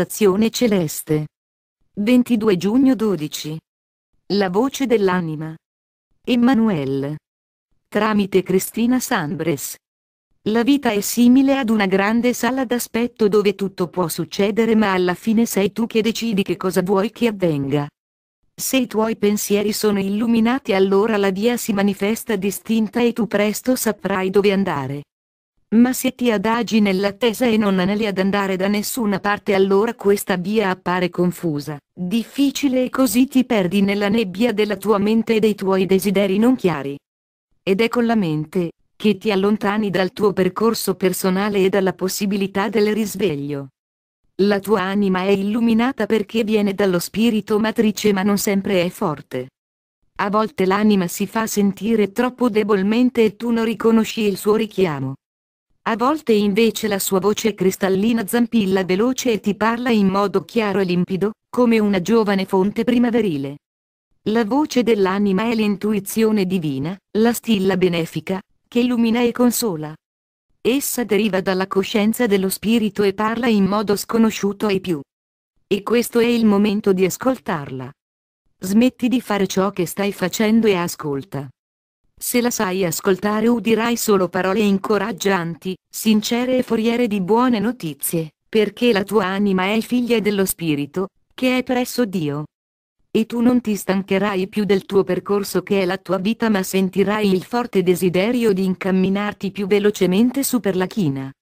stazione celeste. 22 giugno 12. La voce dell'anima. Emmanuel. Tramite Cristina Sambres. La vita è simile ad una grande sala d'aspetto dove tutto può succedere ma alla fine sei tu che decidi che cosa vuoi che avvenga. Se i tuoi pensieri sono illuminati allora la via si manifesta distinta e tu presto saprai dove andare. Ma se ti adagi nell'attesa e non aneli ad andare da nessuna parte allora questa via appare confusa, difficile e così ti perdi nella nebbia della tua mente e dei tuoi desideri non chiari. Ed è con la mente, che ti allontani dal tuo percorso personale e dalla possibilità del risveglio. La tua anima è illuminata perché viene dallo spirito matrice ma non sempre è forte. A volte l'anima si fa sentire troppo debolmente e tu non riconosci il suo richiamo. A volte invece la sua voce cristallina zampilla veloce e ti parla in modo chiaro e limpido, come una giovane fonte primaverile. La voce dell'anima è l'intuizione divina, la stilla benefica, che illumina e consola. Essa deriva dalla coscienza dello spirito e parla in modo sconosciuto ai più. E questo è il momento di ascoltarla. Smetti di fare ciò che stai facendo e ascolta. Se la sai ascoltare udirai solo parole incoraggianti, sincere e foriere di buone notizie, perché la tua anima è figlia dello Spirito, che è presso Dio. E tu non ti stancherai più del tuo percorso che è la tua vita ma sentirai il forte desiderio di incamminarti più velocemente su per la china.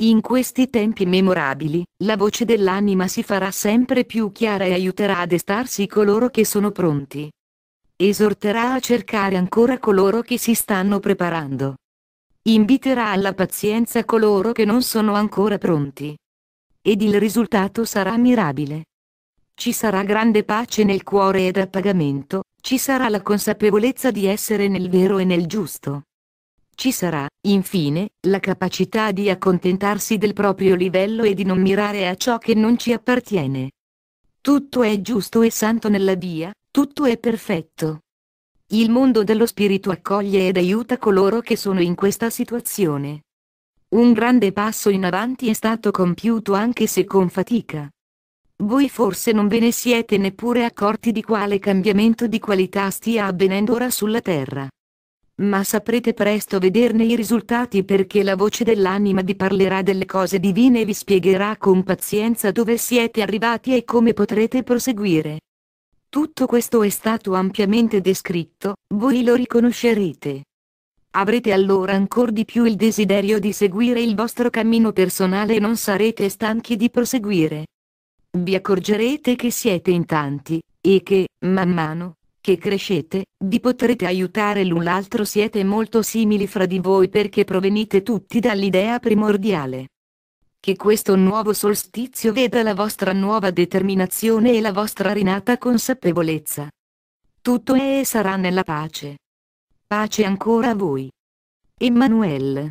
In questi tempi memorabili, la voce dell'anima si farà sempre più chiara e aiuterà a destarsi coloro che sono pronti. Esorterà a cercare ancora coloro che si stanno preparando. Inviterà alla pazienza coloro che non sono ancora pronti. Ed il risultato sarà mirabile. Ci sarà grande pace nel cuore ed appagamento, ci sarà la consapevolezza di essere nel vero e nel giusto. Ci sarà, infine, la capacità di accontentarsi del proprio livello e di non mirare a ciò che non ci appartiene. Tutto è giusto e santo nella via, tutto è perfetto. Il mondo dello spirito accoglie ed aiuta coloro che sono in questa situazione. Un grande passo in avanti è stato compiuto anche se con fatica. Voi forse non ve ne siete neppure accorti di quale cambiamento di qualità stia avvenendo ora sulla Terra. Ma saprete presto vederne i risultati perché la voce dell'anima vi parlerà delle cose divine e vi spiegherà con pazienza dove siete arrivati e come potrete proseguire. Tutto questo è stato ampiamente descritto, voi lo riconoscerete. Avrete allora ancor di più il desiderio di seguire il vostro cammino personale e non sarete stanchi di proseguire. Vi accorgerete che siete in tanti, e che, man mano, che crescete, vi potrete aiutare l'un l'altro siete molto simili fra di voi perché provenite tutti dall'idea primordiale. Che questo nuovo solstizio veda la vostra nuova determinazione e la vostra rinata consapevolezza. Tutto è e sarà nella pace. Pace ancora a voi. Emanuele